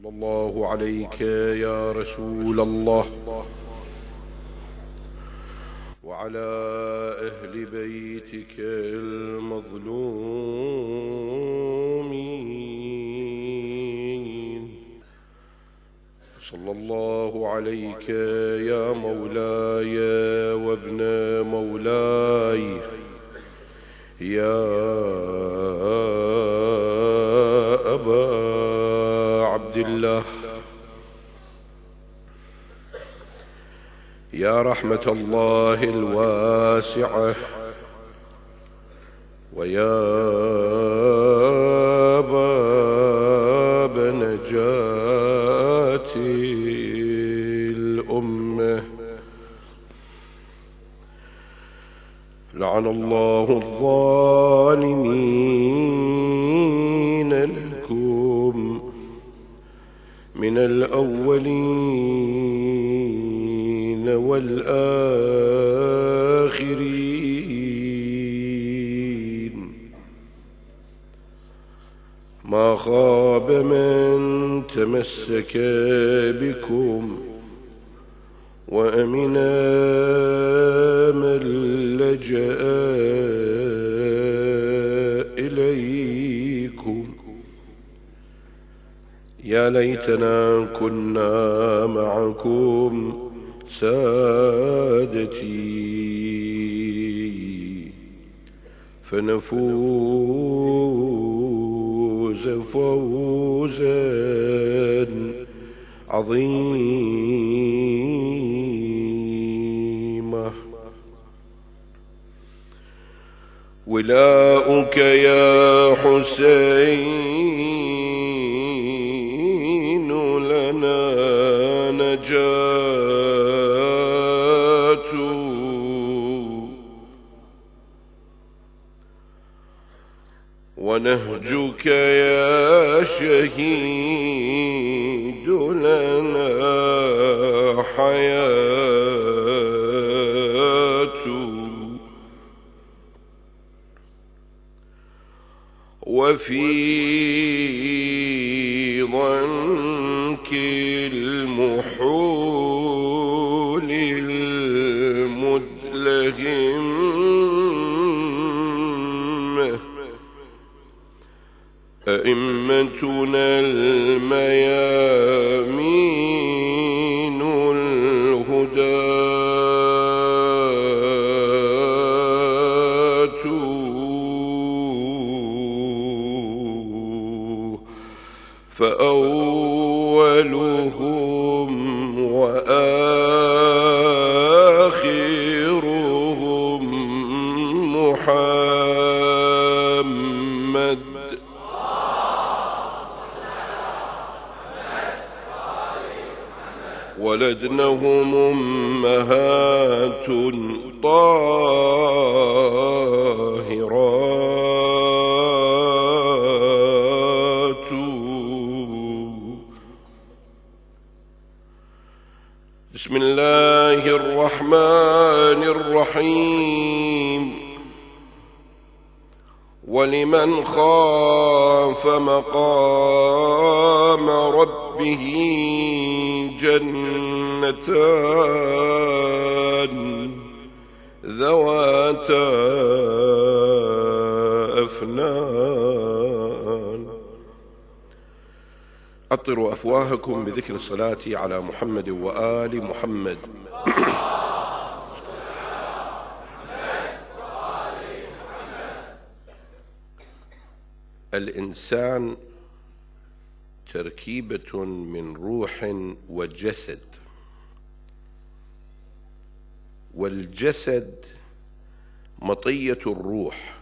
صلى الله عليك يا رسول الله وعلى أهل بيتك المظلومين صلى الله عليك يا مولاي وابن مولاي يا يا رحمة الله الواسعة ويا باب نجاة الأمة لعن الله الظالمين لكم من الأولين والآخرين ما خاب من تمسك بكم وأمنا من لجأ إليكم يا ليتنا كنا معكم سادتي فنفوز فوزا عظيما ولاؤك يا حسين ونهجك يا شهيد أطروا أفواهكم بذكر الصلاة على محمد وآل محمد الإنسان تركيبة من روح وجسد والجسد مطية الروح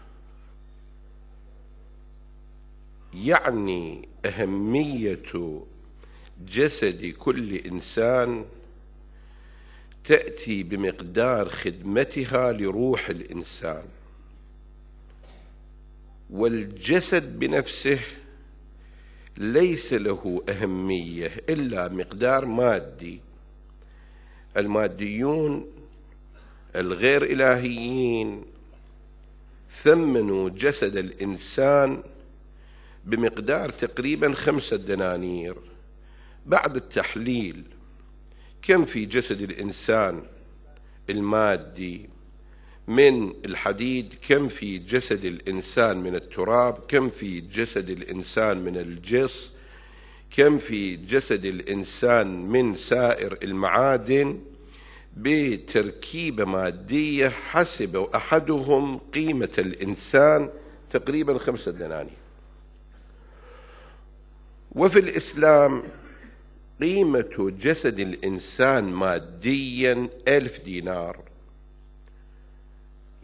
يعني أهمية جسد كل إنسان تأتي بمقدار خدمتها لروح الإنسان والجسد بنفسه ليس له أهمية إلا مقدار مادي الماديون الغير إلهيين ثمنوا جسد الإنسان بمقدار تقريبا خمسة دنانير بعد التحليل كم في جسد الإنسان المادي من الحديد كم في جسد الإنسان من التراب كم في جسد الإنسان من الجص كم في جسد الإنسان من سائر المعادن بتركيبة مادية حسب أحدهم قيمة الإنسان تقريبا خمسة دنانير وفي الإسلام قيمة جسد الإنسان ماديا ألف دينار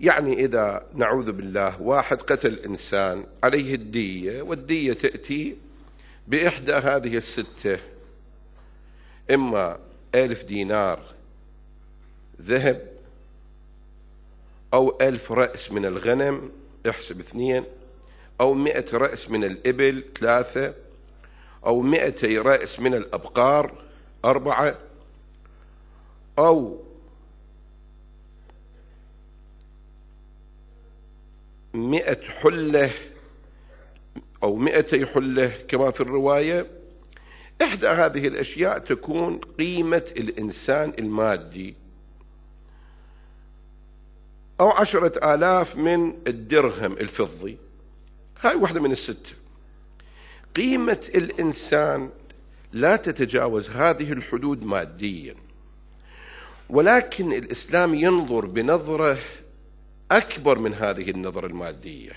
يعني إذا نعوذ بالله واحد قتل إنسان عليه الدية والدية تأتي بإحدى هذه الستة إما ألف دينار ذهب أو ألف رأس من الغنم احسب اثنين أو مئة رأس من الإبل ثلاثة أو 200 رأس من الأبقار أربعة أو 100 حلة أو 200 حلة كما في الرواية إحدى هذه الأشياء تكون قيمة الإنسان المادي أو عشرة آلاف من الدرهم الفضي هاي واحدة من الستة قيمة الإنسان لا تتجاوز هذه الحدود ماديا ولكن الإسلام ينظر بنظرة أكبر من هذه النظرة المادية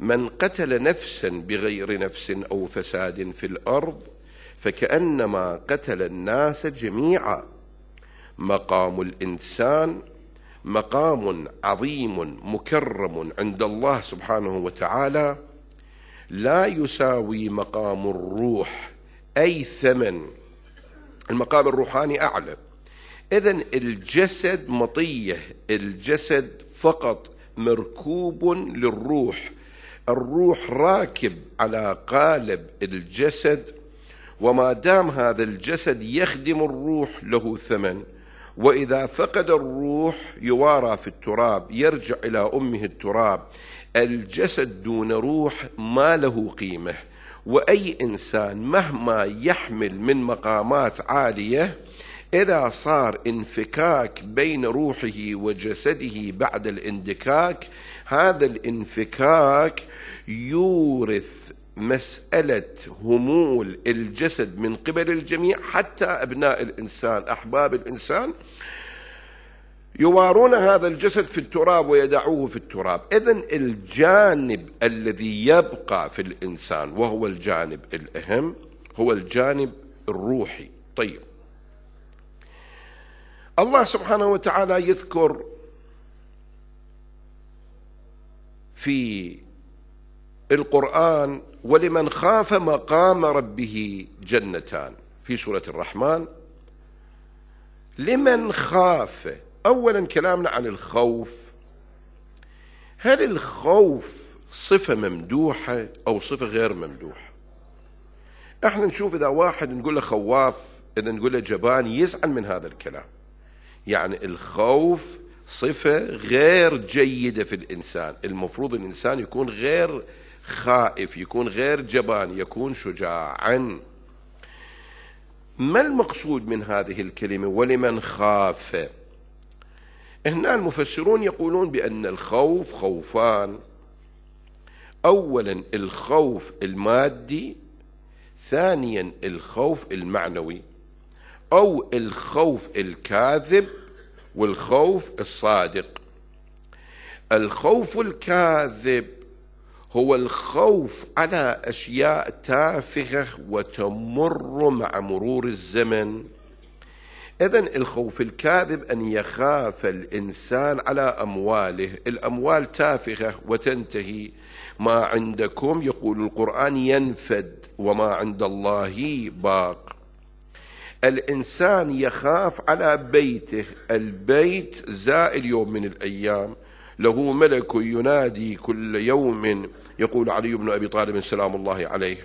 من قتل نفسا بغير نفس أو فساد في الأرض فكأنما قتل الناس جميعا مقام الإنسان مقام عظيم مكرم عند الله سبحانه وتعالى لا يساوي مقام الروح أي ثمن المقام الروحاني أعلى إذا الجسد مطية الجسد فقط مركوب للروح الروح راكب على قالب الجسد وما دام هذا الجسد يخدم الروح له ثمن وإذا فقد الروح يوارى في التراب يرجع إلى أمه التراب الجسد دون روح ما له قيمه واي انسان مهما يحمل من مقامات عاليه اذا صار انفكاك بين روحه وجسده بعد الاندكاك هذا الانفكاك يورث مسألة همول الجسد من قبل الجميع حتى أبناء الإنسان أحباب الإنسان يوارون هذا الجسد في التراب ويدعوه في التراب إذا الجانب الذي يبقى في الإنسان وهو الجانب الأهم هو الجانب الروحي طيب الله سبحانه وتعالى يذكر في القرآن ولمن خاف مقام ربه جنتان في سورة الرحمن لمن خاف أولا كلامنا عن الخوف هل الخوف صفة ممدوحة أو صفة غير ممدوحة احنا نشوف إذا واحد نقول له خواف إذا نقول له جبان يزعل من هذا الكلام يعني الخوف صفة غير جيدة في الإنسان المفروض الإنسان يكون غير خائف يكون غير جبان يكون شجاعا ما المقصود من هذه الكلمة ولمن خاف هنا المفسرون يقولون بأن الخوف خوفان أولا الخوف المادي ثانيا الخوف المعنوي أو الخوف الكاذب والخوف الصادق الخوف الكاذب هو الخوف على أشياء تافهة وتمر مع مرور الزمن إذا الخوف الكاذب أن يخاف الإنسان على أمواله الأموال تافهة وتنتهي ما عندكم يقول القرآن ينفد وما عند الله باق الإنسان يخاف على بيته البيت زائل يوم من الأيام له ملك ينادي كل يوم يقول علي بن أبي طالب سلام الله عليه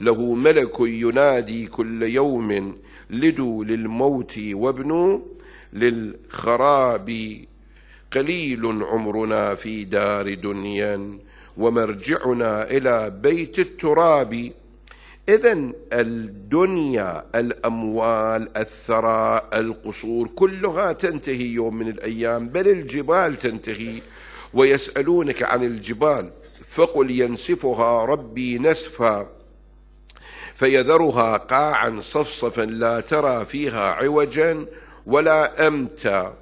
له ملك ينادي كل يوم لدوا للموت وابنوا للخراب قليل عمرنا في دار دنيا ومرجعنا الى بيت التراب اذا الدنيا الاموال الثراء القصور كلها تنتهي يوم من الايام بل الجبال تنتهي ويسالونك عن الجبال فقل ينسفها ربي نسفا فيذرها قاعا صفصفا لا ترى فيها عوجا ولا امتا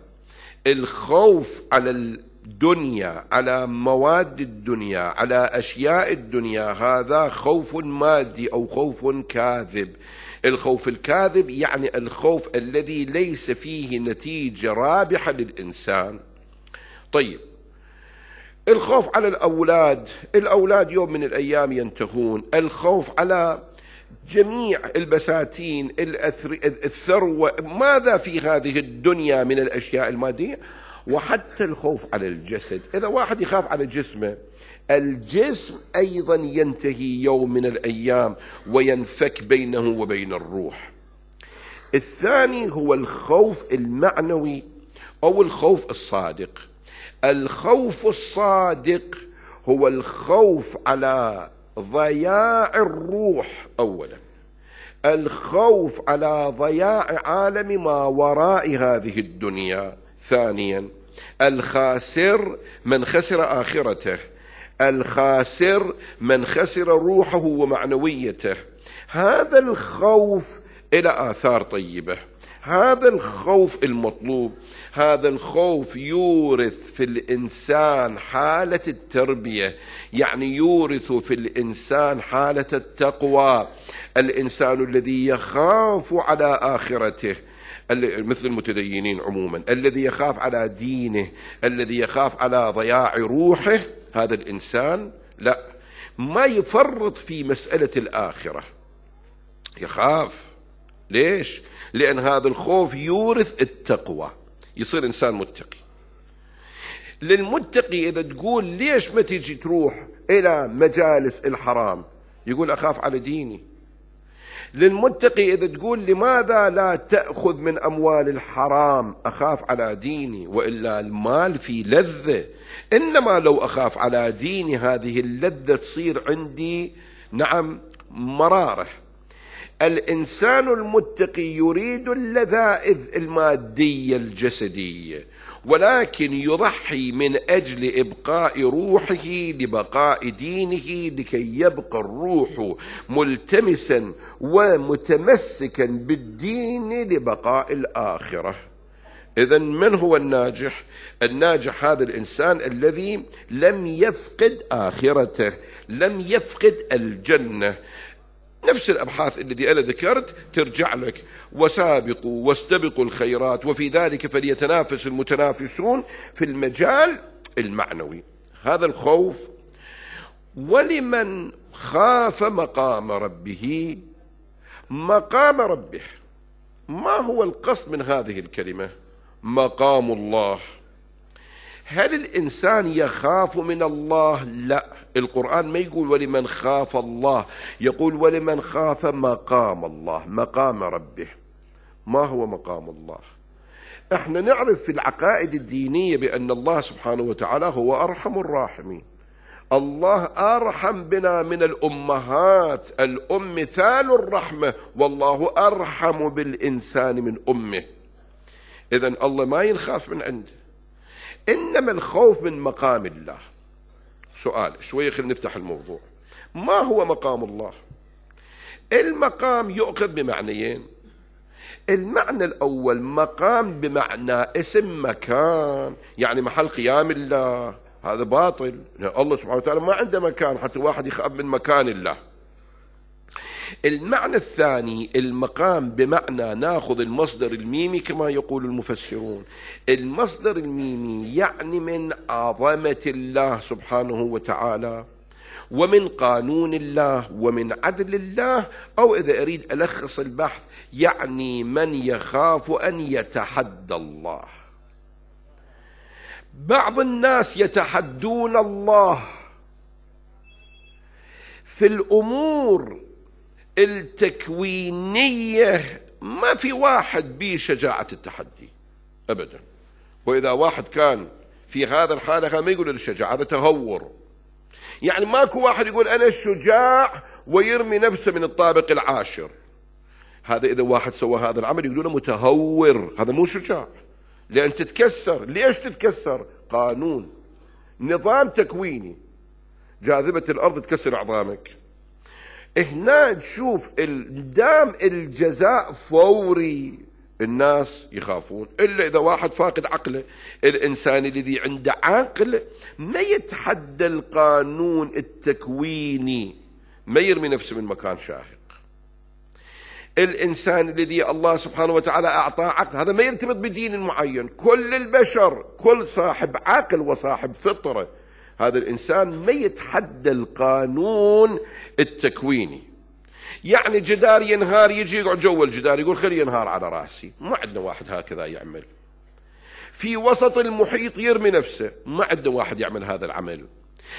الخوف على الدنيا على مواد الدنيا على اشياء الدنيا هذا خوف مادي او خوف كاذب الخوف الكاذب يعني الخوف الذي ليس فيه نتيجه رابحه للانسان طيب الخوف على الاولاد الاولاد يوم من الايام ينتهون الخوف على جميع البساتين الأثر... الثروة ماذا في هذه الدنيا من الأشياء المادية وحتى الخوف على الجسد إذا واحد يخاف على جسمه الجسم أيضا ينتهي يوم من الأيام وينفك بينه وبين الروح الثاني هو الخوف المعنوي أو الخوف الصادق الخوف الصادق هو الخوف على ضياع الروح اولا الخوف على ضياع عالم ما وراء هذه الدنيا ثانيا الخاسر من خسر اخرته الخاسر من خسر روحه ومعنويته هذا الخوف الى اثار طيبه هذا الخوف المطلوب هذا الخوف يورث في الانسان حاله التربيه يعني يورث في الانسان حاله التقوى الانسان الذي يخاف على اخرته مثل المتدينين عموما الذي يخاف على دينه الذي يخاف على ضياع روحه هذا الانسان لا ما يفرط في مساله الاخره يخاف ليش لان هذا الخوف يورث التقوى يصير انسان متقي للمتقي اذا تقول ليش ما تيجي تروح الى مجالس الحرام يقول اخاف على ديني للمتقي اذا تقول لماذا لا تاخذ من اموال الحرام اخاف على ديني والا المال في لذه انما لو اخاف على ديني هذه اللذه تصير عندي نعم مراره الانسان المتقي يريد اللذائذ الماديه الجسديه ولكن يضحي من اجل ابقاء روحه لبقاء دينه لكي يبقى الروح ملتمسا ومتمسكا بالدين لبقاء الاخره اذا من هو الناجح الناجح هذا الانسان الذي لم يفقد اخرته لم يفقد الجنه نفس الأبحاث التي أنا ذكرت ترجع لك وسابقوا واستبقوا الخيرات وفي ذلك فليتنافس المتنافسون في المجال المعنوي هذا الخوف ولمن خاف مقام ربه مقام ربه ما هو القصد من هذه الكلمة مقام الله هل الإنسان يخاف من الله لا القرآن ما يقول ولمن خاف الله يقول ولمن خاف مقام الله مقام ربه ما هو مقام الله احنا نعرف في العقائد الدينية بأن الله سبحانه وتعالى هو أرحم الراحمين الله أرحم بنا من الأمهات الأم مثال الرحمة والله أرحم بالإنسان من أمه إذا الله ما ينخاف من عنده إنما الخوف من مقام الله سؤال شوي خلينا نفتح الموضوع ما هو مقام الله المقام يؤخذ بمعنيين المعنى الأول مقام بمعنى اسم مكان يعني محل قيام الله هذا باطل الله سبحانه وتعالى ما عنده مكان حتى واحد يخاف من مكان الله المعنى الثاني المقام بمعنى ناخذ المصدر الميمي كما يقول المفسرون المصدر الميمي يعني من عظمة الله سبحانه وتعالى ومن قانون الله ومن عدل الله أو إذا أريد ألخص البحث يعني من يخاف أن يتحدى الله بعض الناس يتحدون الله في الأمور التكوينية ما في واحد به شجاعة التحدي أبدا وإذا واحد كان في هذا الحالة ما يقول الشجاعة هذا تهور يعني ماكو واحد يقول أنا الشجاع ويرمي نفسه من الطابق العاشر هذا إذا واحد سوى هذا العمل يقولون متهور هذا مو شجاع لأن تتكسر ليش تتكسر قانون نظام تكويني جاذبة الأرض تكسر عظامك هنا تشوف دام الجزاء فوري الناس يخافون إلا إذا واحد فاقد عقله الإنسان الذي عنده عقل ما يتحدى القانون التكويني ما يرمي نفسه من مكان شاهق الإنسان الذي الله سبحانه وتعالى أعطاه عقل هذا ما يرتبط بدين معين كل البشر كل صاحب عقل وصاحب فطرة هذا الإنسان ما يتحدى القانون التكويني يعني جدار ينهار يجي يقعد جوا الجدار يقول خلي ينهار على راسي ما عندنا واحد هكذا يعمل في وسط المحيط يرمي نفسه ما عندنا واحد يعمل هذا العمل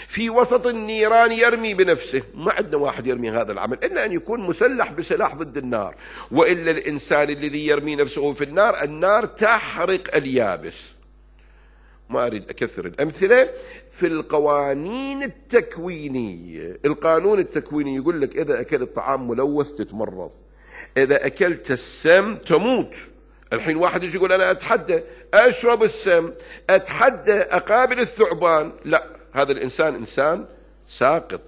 في وسط النيران يرمي بنفسه ما عندنا واحد يرمي هذا العمل إلا أن يكون مسلح بسلاح ضد النار وإلا الإنسان الذي يرمي نفسه في النار النار تحرق اليابس ما أريد أكثر الأمثلة في القوانين التكوينية القانون التكويني يقول لك إذا أكلت طعام ملوث تتمرض إذا أكلت السم تموت الحين واحد يجي يقول أنا أتحدى أشرب السم أتحدى أقابل الثعبان لا هذا الإنسان إنسان ساقط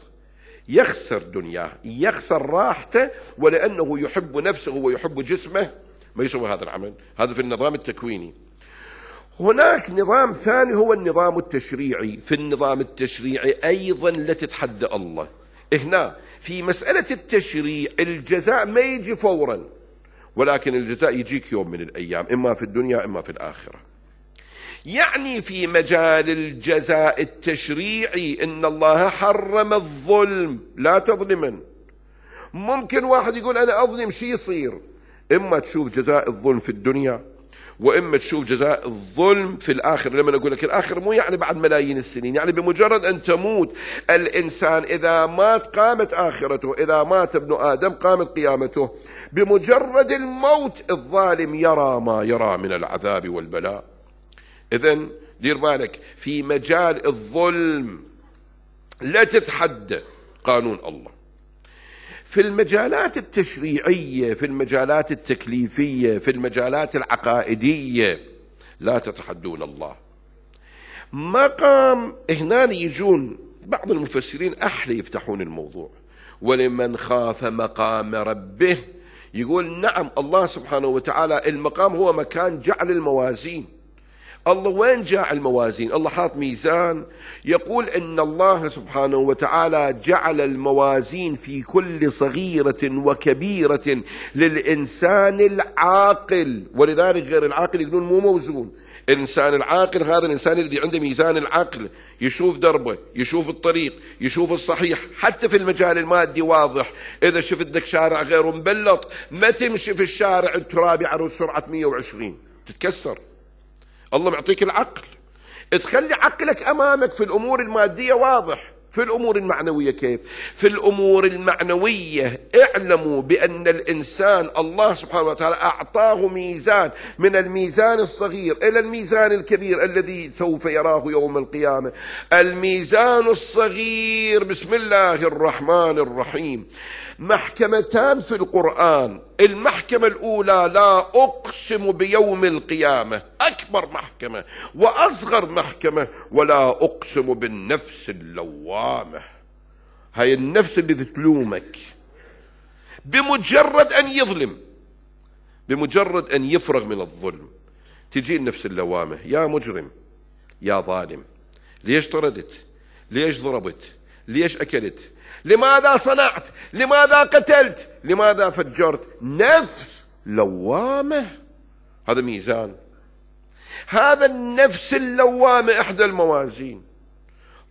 يخسر دنياه يخسر راحته ولأنه يحب نفسه ويحب جسمه ما يسوي هذا العمل هذا في النظام التكويني هناك نظام ثاني هو النظام التشريعي في النظام التشريعي أيضا لا تتحدى الله هنا في مسألة التشريع الجزاء ما يجي فورا ولكن الجزاء يجيك يوم من الأيام إما في الدنيا إما في الآخرة يعني في مجال الجزاء التشريعي إن الله حرم الظلم لا تظلمن ممكن واحد يقول أنا أظلم شي يصير إما تشوف جزاء الظلم في الدنيا واما تشوف جزاء الظلم في الاخر لما اقول لك الاخر مو يعني بعد ملايين السنين يعني بمجرد ان تموت الانسان اذا مات قامت اخرته اذا مات ابن ادم قامت قيامته بمجرد الموت الظالم يرى ما يرى من العذاب والبلاء اذا دير بالك في مجال الظلم لا تتحدى قانون الله في المجالات التشريعيه في المجالات التكليفيه في المجالات العقائديه لا تتحدون الله مقام هنا يجون بعض المفسرين احلى يفتحون الموضوع ولمن خاف مقام ربه يقول نعم الله سبحانه وتعالى المقام هو مكان جعل الموازين الله وين جاء الموازين الله حاط ميزان يقول ان الله سبحانه وتعالى جعل الموازين في كل صغيره وكبيره للانسان العاقل ولذلك غير العاقل يقولون مو موزون الانسان العاقل هذا الانسان الذي عنده ميزان العقل يشوف دربه يشوف الطريق يشوف الصحيح حتى في المجال المادي واضح اذا شفت لك شارع غير مبلط ما تمشي في الشارع الترابي على سرعه 120 تتكسر الله معطيك العقل تخلي عقلك امامك في الامور الماديه واضح في الامور المعنويه كيف؟ في الامور المعنويه اعلموا بان الانسان الله سبحانه وتعالى اعطاه ميزان من الميزان الصغير الى الميزان الكبير الذي سوف يراه يوم القيامه. الميزان الصغير بسم الله الرحمن الرحيم محكمتان في القران المحكمة الأولى لا أقسم بيوم القيامة أكبر محكمة وأصغر محكمة ولا أقسم بالنفس اللوامة هاي النفس اللي تلومك بمجرد أن يظلم بمجرد أن يفرغ من الظلم تجي النفس اللوامة يا مجرم يا ظالم ليش طردت ليش ضربت ليش أكلت لماذا صنعت لماذا قتلت لماذا فجرت نفس لوامة هذا ميزان هذا النفس اللوامة إحدى الموازين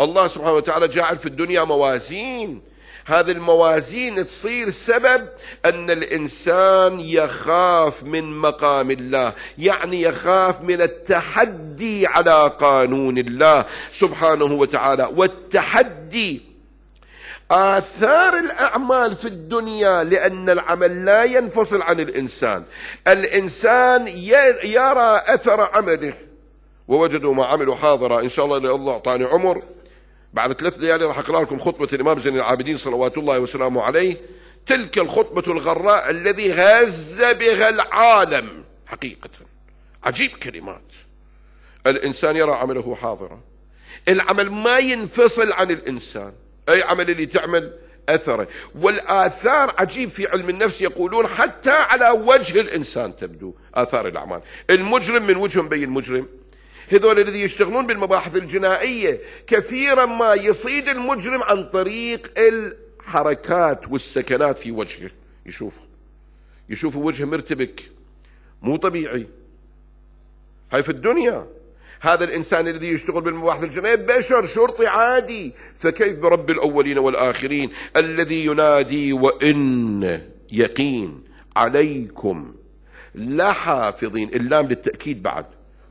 الله سبحانه وتعالى جعل في الدنيا موازين هذه الموازين تصير سبب أن الإنسان يخاف من مقام الله يعني يخاف من التحدي على قانون الله سبحانه وتعالى والتحدي آثار الأعمال في الدنيا لأن العمل لا ينفصل عن الإنسان الإنسان يرى أثر عمله ووجدوا ما عملوا حاضرا إن شاء الله إلا الله أعطاني عمر بعد ثلاث ليالي راح أقرأ لكم خطبة الإمام زين العابدين صلوات الله وسلامه عليه تلك الخطبة الغراء الذي هز بها العالم حقيقة عجيب كلمات الإنسان يرى عمله حاضرا العمل ما ينفصل عن الإنسان أي عمل اللي تعمل أثره والآثار عجيب في علم النفس يقولون حتى على وجه الإنسان تبدو آثار الأعمال المجرم من وجه مبين المجرم هذول الذي يشتغلون بالمباحث الجنائية كثيرا ما يصيد المجرم عن طريق الحركات والسكنات في وجهه يشوفه يشوفه وجهه مرتبك مو طبيعي هاي في الدنيا هذا الإنسان الذي يشتغل بالمباحث الجنائية بشر شرطي عادي فكيف برب الأولين والآخرين الذي ينادي وإن يقين عليكم لا حافظين اللام للتأكيد بعد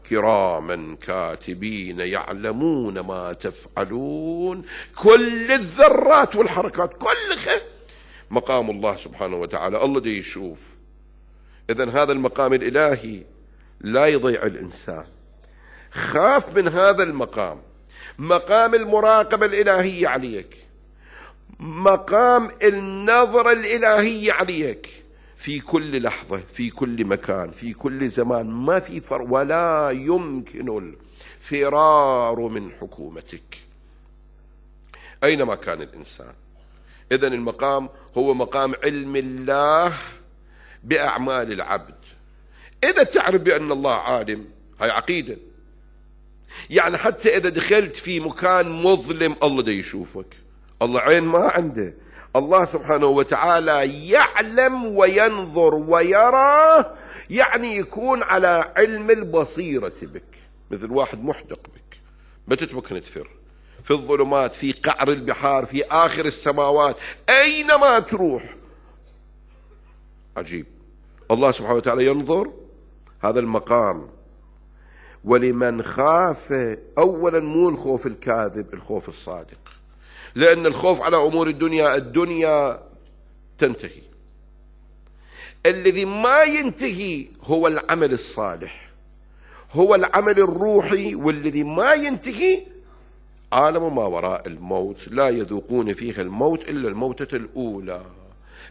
كراما كاتبين يعلمون ما تفعلون كل الذرات والحركات كلها مقام الله سبحانه وتعالى الله دي يشوف إذا هذا المقام الإلهي لا يضيع الإنسان خاف من هذا المقام مقام المراقبة الإلهية عليك مقام النظرة الإلهية عليك في كل لحظة في كل مكان في كل زمان ما في فر ولا يمكن الفرار من حكومتك أينما كان الإنسان إذا المقام هو مقام علم الله بأعمال العبد إذا تعرف بأن الله عالم هاي عقيدة يعني حتى إذا دخلت في مكان مظلم الله ده يشوفك الله عين ما عنده الله سبحانه وتعالى يعلم وينظر ويرى يعني يكون على علم البصيرة بك مثل واحد محدق بك ما تتمكن تفر في الظلمات في قعر البحار في آخر السماوات أينما تروح عجيب الله سبحانه وتعالى ينظر هذا المقام ولمن خاف أولا مو الخوف الكاذب الخوف الصادق لأن الخوف على أمور الدنيا الدنيا تنتهي الذي ما ينتهي هو العمل الصالح هو العمل الروحي والذي ما ينتهي عالم ما وراء الموت لا يذوقون فيها الموت إلا الموتة الأولى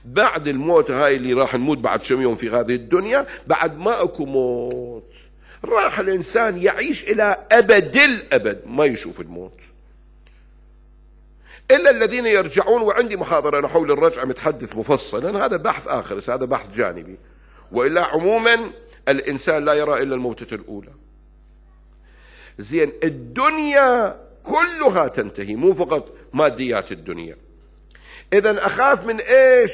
بعد الموت هاي اللي راح نموت بعد كم يوم في هذه الدنيا بعد ما أكو موت راح الإنسان يعيش إلى أبد الأبد ما يشوف الموت إلا الذين يرجعون وعندي محاضرة أنا حول الرجعة متحدث مفصلا هذا بحث آخر هذا بحث جانبي وإلا عموما الإنسان لا يرى إلا الموتة الأولى زين الدنيا كلها تنتهي مو فقط ماديات الدنيا إذا أخاف من إيش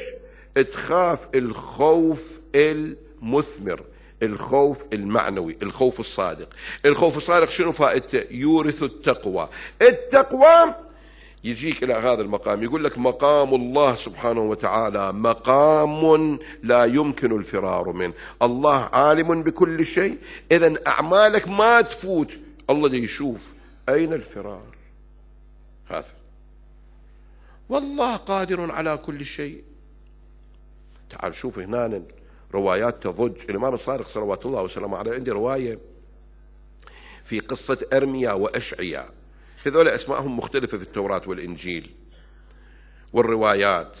تخاف الخوف المثمر الخوف المعنوي الخوف الصادق الخوف الصادق شنو فائدته يورث التقوى التقوى يجيك إلى هذا المقام يقول لك مقام الله سبحانه وتعالى مقام لا يمكن الفرار منه الله عالم بكل شيء إذا أعمالك ما تفوت الله دي يشوف أين الفرار هذا والله قادر على كل شيء تعال شوف هنا روايات تضج الإمام الصادق صلوات الله وسلامه عليه عندي رواية في قصة أرميا وأشعيا هذول أسمائهم مختلفة في التوراة والإنجيل والروايات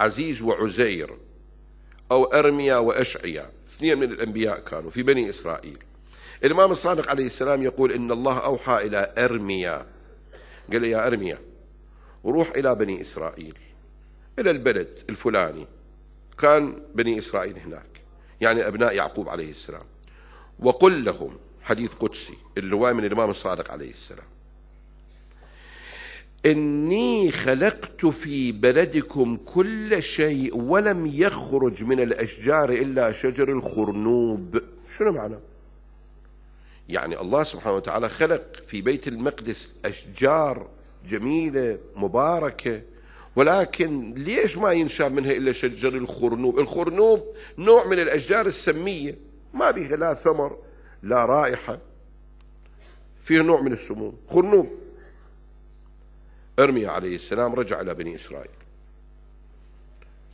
عزيز وعزير أو أرميا وأشعيا اثنين من الأنبياء كانوا في بني إسرائيل الإمام الصادق عليه السلام يقول إن الله أوحى إلى أرميا قال يا أرميا وروح إلى بني إسرائيل إلى البلد الفلاني كان بني إسرائيل هناك يعني أبناء يعقوب عليه السلام وقل لهم حديث قدسي اللواء من الإمام الصادق عليه السلام إني خلقت في بلدكم كل شيء ولم يخرج من الأشجار إلا شجر الخرنوب شنو معنى؟ يعني الله سبحانه وتعالى خلق في بيت المقدس أشجار جميلة مباركة ولكن ليش ما ينشاب منها إلا شجر الخرنوب الخرنوب نوع من الأشجار السمية ما بها لا ثمر لا رائحة فيه نوع من السموم خرنوب ارميا عليه السلام رجع إلى بني إسرائيل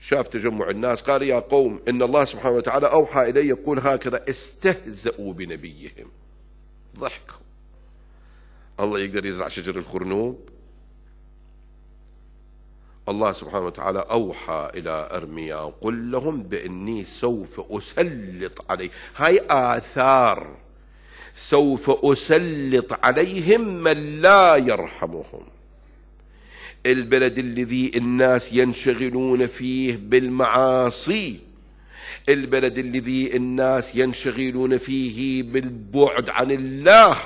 شاف تجمع الناس قال يا قوم إن الله سبحانه وتعالى أوحى إلي يقول هكذا استهزأوا بنبيهم ضحكوا الله يقدر يزرع شجر الخرنوب الله سبحانه وتعالى أوحى إلى أرميا قل لهم بإني سوف أسلط عليه هاي آثار سوف أسلط عليهم من لا يرحمهم البلد الذي الناس ينشغلون فيه بالمعاصي البلد الذي الناس ينشغلون فيه بالبعد عن الله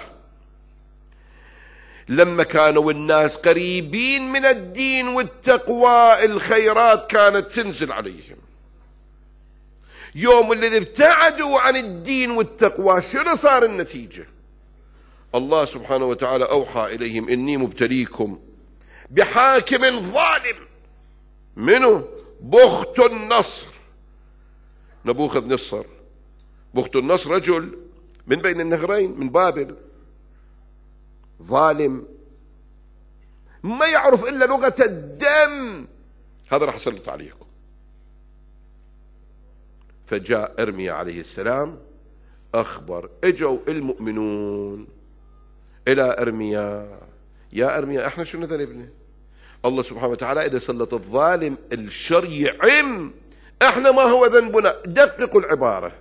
لما كانوا الناس قريبين من الدين والتقوى الخيرات كانت تنزل عليهم يوم الذي ابتعدوا عن الدين والتقوى شنو صار النتيجة الله سبحانه وتعالى أوحى إليهم إني مبتليكم بحاكم ظالم منه بخت النصر نبوخذ نصر بخت النصر رجل من بين النهرين من بابل ظالم ما يعرف الا لغه الدم هذا راح اسلط عليكم فجاء ارميا عليه السلام اخبر اجوا المؤمنون الى ارميا يا ارميا احنا شنو ذنبنا الله سبحانه وتعالى اذا سلط الظالم الشر يعم احنا ما هو ذنبنا دققوا العباره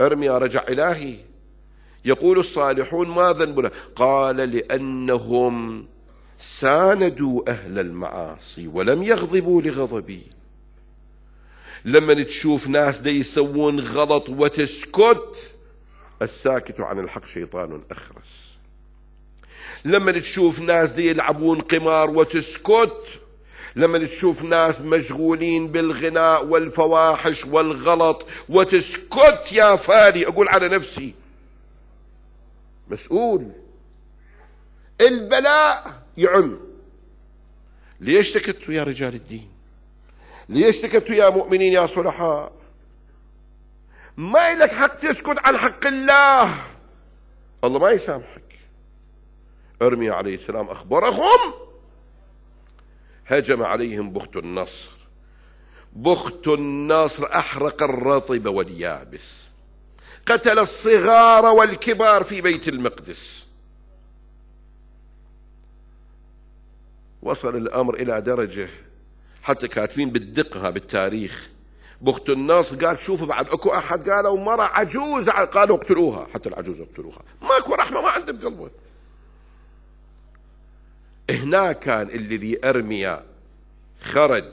ارميا رجع الهي يقول الصالحون ما ذنبنا قال لأنهم ساندوا أهل المعاصي ولم يغضبوا لغضبي لما تشوف ناس دي يسوون غلط وتسكت الساكت عن الحق شيطان أخرس لما تشوف ناس دي يلعبون قمار وتسكت لما تشوف ناس مشغولين بالغناء والفواحش والغلط وتسكت يا فاري أقول على نفسي مسؤول البلاء يعم ليش سكتوا يا رجال الدين ليش سكتوا يا مؤمنين يا صلحاء ما لك حق تسكت عن حق الله الله ما يسامحك ارمي عليه السلام اخبرهم هجم عليهم بخت النصر بخت النصر احرق الرطب واليابس قتل الصغار والكبار في بيت المقدس وصل الأمر إلى درجة حتى كاتبين بالدقة بالتاريخ بخت الناس قال شوفوا بعد اكو احد قالوا مرة عجوز قالوا اقتلوها حتى العجوز اقتلوها ماكو رحمة ما عنده بقلبه هنا كان اللي ارميا خرج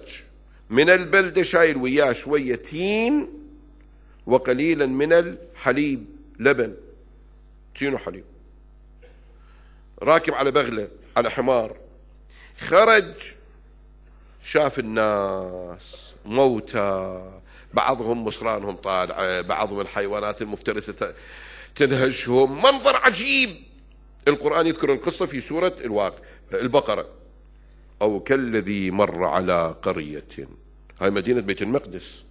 من البلدة شايل وياه شوية تين وقليلا من حليب لبن تينو حليب راكب على بغلة على حمار خرج شاف الناس موتى بعضهم مصرانهم طالعة بعضهم الحيوانات المفترسة تنهشهم منظر عجيب القرآن يذكر القصة في سورة الواقع البقرة أو كالذي مر على قرية هاي مدينة بيت المقدس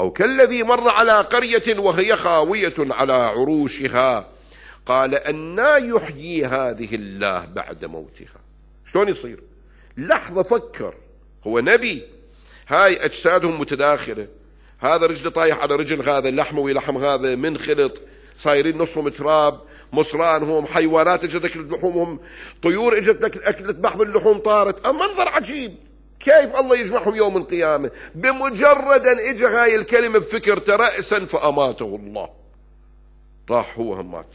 أو كالذي مر على قرية وهي خاوية على عروشها قال أنا يحيي هذه الله بعد موتها شلون يصير لحظة فكر هو نبي هاي أجسادهم متداخلة هذا رجل طايح على رجل هذا اللحم ولحم هذا من خلط صايرين نصهم تراب مصرانهم حيوانات اجت اكلت لحومهم طيور اجت اكلت بعض اللحوم طارت منظر عجيب كيف الله يجمعهم يوم القيامة بمجرد أن إجى هاي الكلمة بفكرته رأسا فأماته الله راح هو مات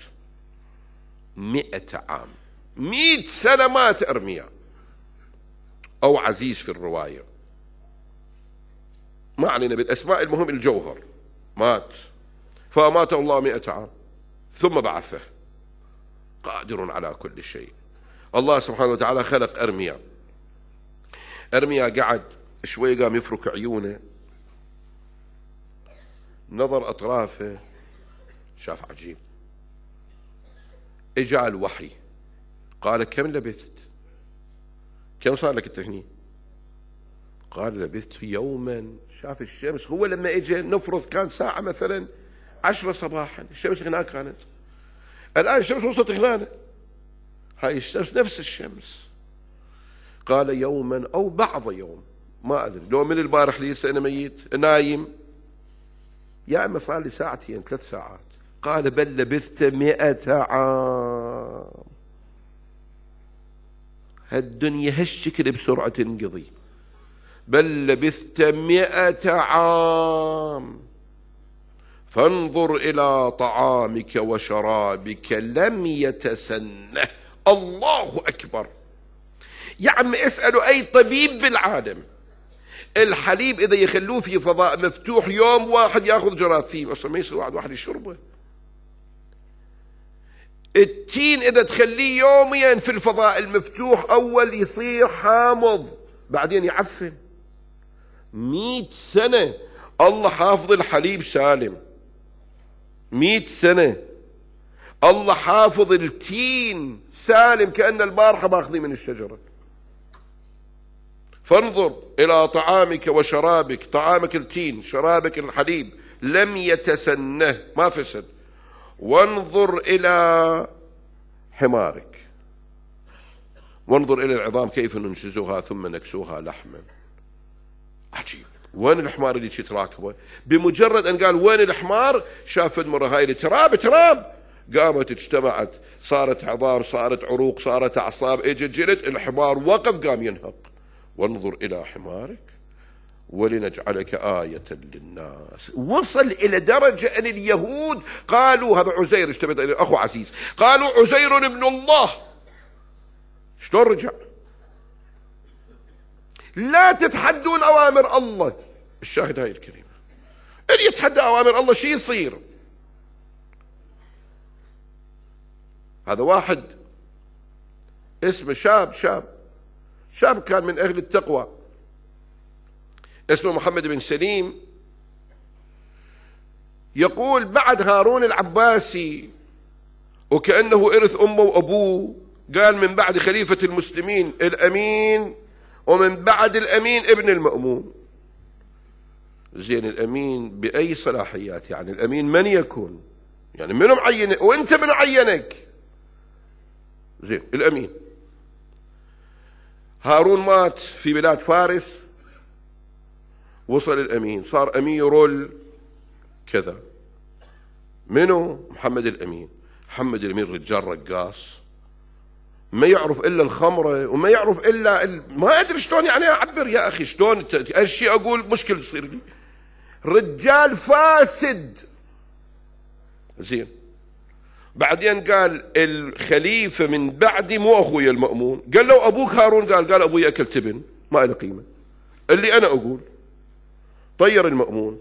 مئة عام مئة سنة مات أرميا أو عزيز في الرواية ما علينا بالأسماء المهم الجوهر مات فأماته الله مئة عام ثم بعثه قادر على كل شيء الله سبحانه وتعالى خلق أرميا أرميا قعد شوي قام يفرك عيونه نظر أطرافه شاف عجيب اجى الوحي قال كم لبثت كم صار لك انت هني قال لبثت في يوما شاف الشمس هو لما اجى نفرض كان ساعه مثلا عشرة صباحا الشمس هناك كانت الان الشمس وصلت هنا هاي الشمس نفس الشمس قال يوما أو بعض يوم ما أدري لو من البارح ليس أنا ميت نايم يا إما صار لي ساعتين ثلاث ساعات قال بل لبثت مئة عام هالدنيا هالشكل بسرعة تنقضي بل لبثت مئة عام فانظر إلى طعامك وشرابك لم يتسنه الله أكبر يا عم اسألوا أي طبيب بالعالم الحليب إذا يخلوه في فضاء مفتوح يوم واحد ياخذ جراثيم أصلا ما يصير واحد واحد يشربه التين إذا تخليه يوميا في الفضاء المفتوح أول يصير حامض بعدين يعفن مئة سنة الله حافظ الحليب سالم مئة سنة الله حافظ التين سالم كأن البارحة ماخذين من الشجرة فانظر إلى طعامك وشرابك طعامك التين شرابك الحليب لم يتسنه ما فسد وانظر إلى حمارك وانظر إلى العظام كيف ننشزها ثم نكسوها لحما عجيب وين الحمار اللي تراكبه بمجرد أن قال وين الحمار شاف المرة هاي تراب تراب قامت اجتمعت صارت عظام صارت عروق صارت أعصاب اجت جلد الحمار وقف قام ينهض وانظر إلى حمارك ولنجعلك آية للناس وصل إلى درجة أن اليهود قالوا هذا عزير اشتبت إلى أخو عزيز قالوا عزير ابن الله شلون رجع لا تتحدون أوامر الله الشاهد هاي الكلمة اللي يتحدى أوامر الله شو يصير هذا واحد اسمه شاب شاب شاب كان من أهل التقوى اسمه محمد بن سليم يقول بعد هارون العباسي وكأنه إرث أمه وأبوه قال من بعد خليفة المسلمين الأمين ومن بعد الأمين ابن المأمون زين الأمين بأي صلاحيات يعني الأمين من يكون يعني من معينك وانت من عينك زين الأمين هارون مات في بلاد فارس وصل الأمين صار أمير كذا منو محمد الأمين محمد الأمين رجال رقاص ما يعرف الا الخمره وما يعرف الا ال... ما ادري شلون يعني اعبر يا اخي شلون اشي اقول مشكله تصير لي رجال فاسد زين بعدين قال الخليفة من بعدي مو أخوي المأمون قال لو أبوك هارون قال قال أبوي أكل تبن ما له قيمة اللي أنا أقول طير المأمون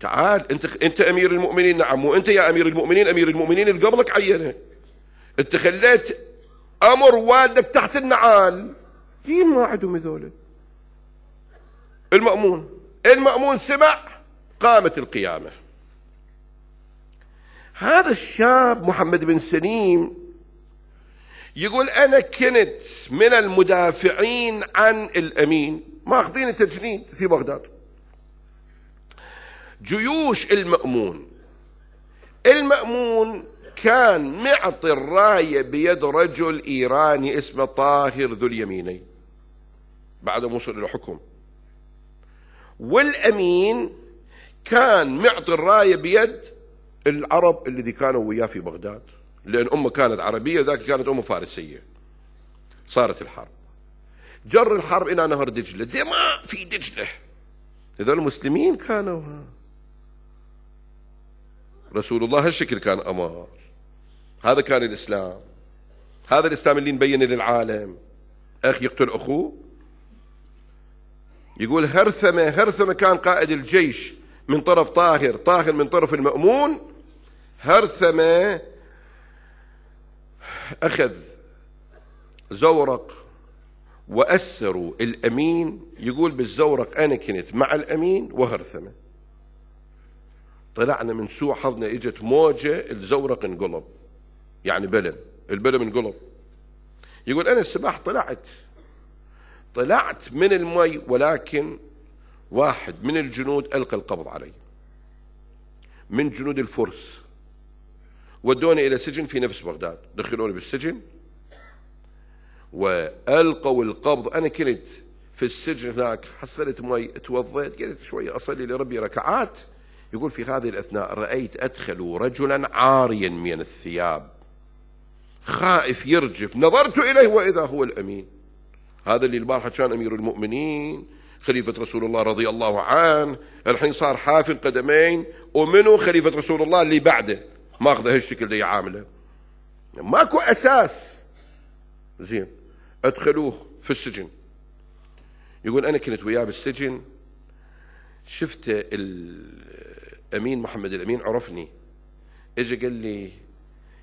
تعال أنت أنت أمير المؤمنين نعم وأنت يا أمير المؤمنين أمير المؤمنين اللي قبلك عينه أنت خليت أمر والدك تحت النعال مين ما عندهم هذول المأمون المأمون سمع قامت القيامة هذا الشاب محمد بن سليم يقول أنا كنت من المدافعين عن الأمين ماخذين التجنيد في بغداد جيوش المأمون المأمون كان معطي الراية بيد رجل إيراني اسمه طاهر ذو اليمينين بعد وصول الحكم والأمين كان معطي الراية بيد العرب الذي كانوا وياه في بغداد لأن أمه كانت عربية ذاك كانت أمه فارسية صارت الحرب جر الحرب إلى نهر دجلة زي ما في دجلة إذا المسلمين كانوا ها. رسول الله هالشكل كان أمر هذا كان الإسلام هذا الإسلام اللي نبينه للعالم أخ يقتل أخوه يقول هرثمة هرثمة كان قائد الجيش من طرف طاهر طاهر من طرف المأمون هرثمة أخذ زورق وأسروا الأمين يقول بالزورق أنا كنت مع الأمين وهرثمة طلعنا من سوء حظنا اجت موجة الزورق انقلب يعني بلم البلم انقلب يقول أنا السباح طلعت طلعت من المي ولكن واحد من الجنود ألقى القبض علي من جنود الفرس ودوني إلى سجن في نفس بغداد دخلوني بالسجن وألقوا القبض أنا كنت في السجن هناك حصلت مي توضيت قلت شوية أصلي لربي ركعات يقول في هذه الأثناء رأيت أدخل رجلا عاريا من الثياب خائف يرجف نظرت إليه وإذا هو الأمين هذا اللي البارحة كان أمير المؤمنين خليفة رسول الله رضي الله عنه الحين صار حافي القدمين ومنه خليفة رسول الله اللي بعده ماخذه هالشكل اللي عامله ماكو اساس زين ادخلوه في السجن يقول انا كنت وياه بالسجن شفت الامين محمد الامين عرفني اجى قال لي